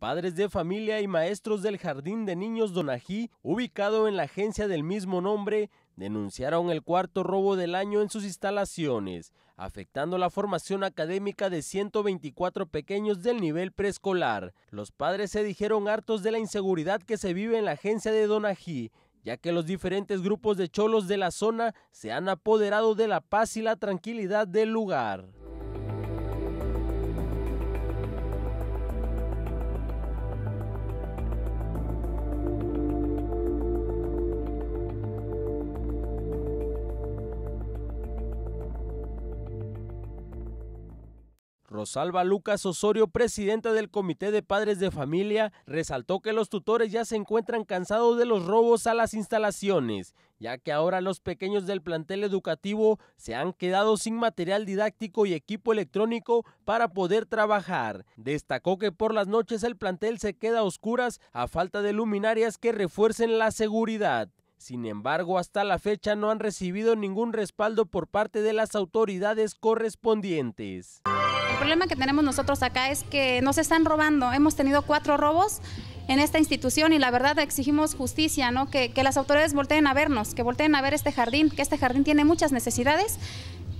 Padres de familia y maestros del Jardín de Niños Donají, ubicado en la agencia del mismo nombre, denunciaron el cuarto robo del año en sus instalaciones, afectando la formación académica de 124 pequeños del nivel preescolar. Los padres se dijeron hartos de la inseguridad que se vive en la agencia de Donají, ya que los diferentes grupos de cholos de la zona se han apoderado de la paz y la tranquilidad del lugar. Rosalba Lucas Osorio, presidenta del Comité de Padres de Familia, resaltó que los tutores ya se encuentran cansados de los robos a las instalaciones, ya que ahora los pequeños del plantel educativo se han quedado sin material didáctico y equipo electrónico para poder trabajar. Destacó que por las noches el plantel se queda a oscuras a falta de luminarias que refuercen la seguridad. Sin embargo, hasta la fecha no han recibido ningún respaldo por parte de las autoridades correspondientes. El problema que tenemos nosotros acá es que nos están robando. Hemos tenido cuatro robos en esta institución y la verdad exigimos justicia, ¿no? Que, las autoridades volteen a vernos, que volteen a ver este jardín, que este jardín tiene muchas necesidades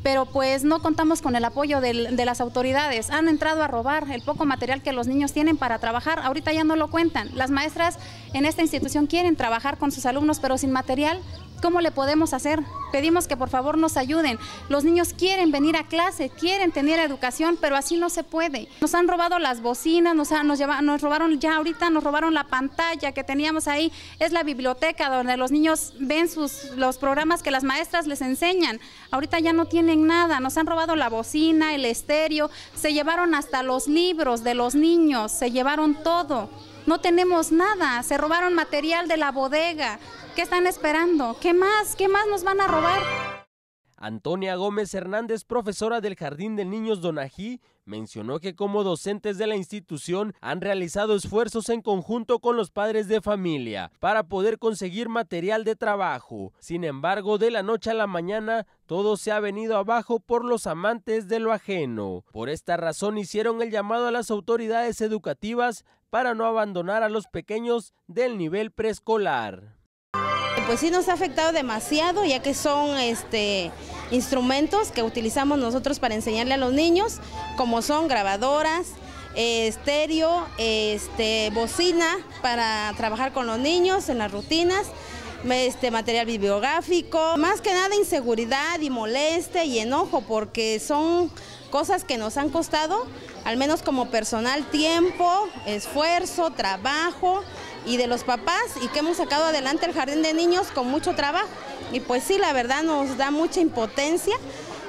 pero pues no contamos con el apoyo de las autoridades. Han entrado a robar el poco material que los niños tienen para trabajar, ahorita ya no lo cuentan. Las maestras en esta institución quieren trabajar con sus alumnos, pero sin material ¿Cómo le podemos hacer? Pedimos que por favor nos ayuden. Los niños quieren venir a clase, quieren tener educación, pero así no se puede. Nos han robado las bocinas, nos, nos, nos robaron ya ahorita, nos robaron la pantalla que teníamos ahí. Es la biblioteca donde los niños ven sus, los programas que las maestras les enseñan. Ahorita ya no tienen nada, nos han robado la bocina, el estéreo, se llevaron hasta los libros de los niños, se llevaron todo. No tenemos nada, se robaron material de la bodega. ¿Qué están esperando? ¿Qué más? ¿Qué más nos van a robar? Antonia Gómez Hernández, profesora del Jardín de Niños Donají, mencionó que como docentes de la institución han realizado esfuerzos en conjunto con los padres de familia para poder conseguir material de trabajo. Sin embargo, de la noche a la mañana todo se ha venido abajo por los amantes de lo ajeno. Por esta razón hicieron el llamado a las autoridades educativas para no abandonar a los pequeños del nivel preescolar pues sí nos ha afectado demasiado, ya que son este, instrumentos que utilizamos nosotros para enseñarle a los niños, como son grabadoras, eh, estéreo, este, bocina para trabajar con los niños en las rutinas, este, material bibliográfico, más que nada inseguridad y molestia y enojo, porque son cosas que nos han costado, al menos como personal, tiempo, esfuerzo, trabajo y de los papás y que hemos sacado adelante el jardín de niños con mucho trabajo. Y pues sí, la verdad nos da mucha impotencia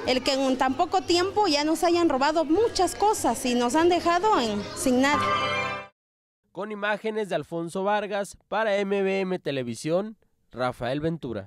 el que en tan poco tiempo ya nos hayan robado muchas cosas y nos han dejado en, sin nada. Con imágenes de Alfonso Vargas para MBM Televisión, Rafael Ventura.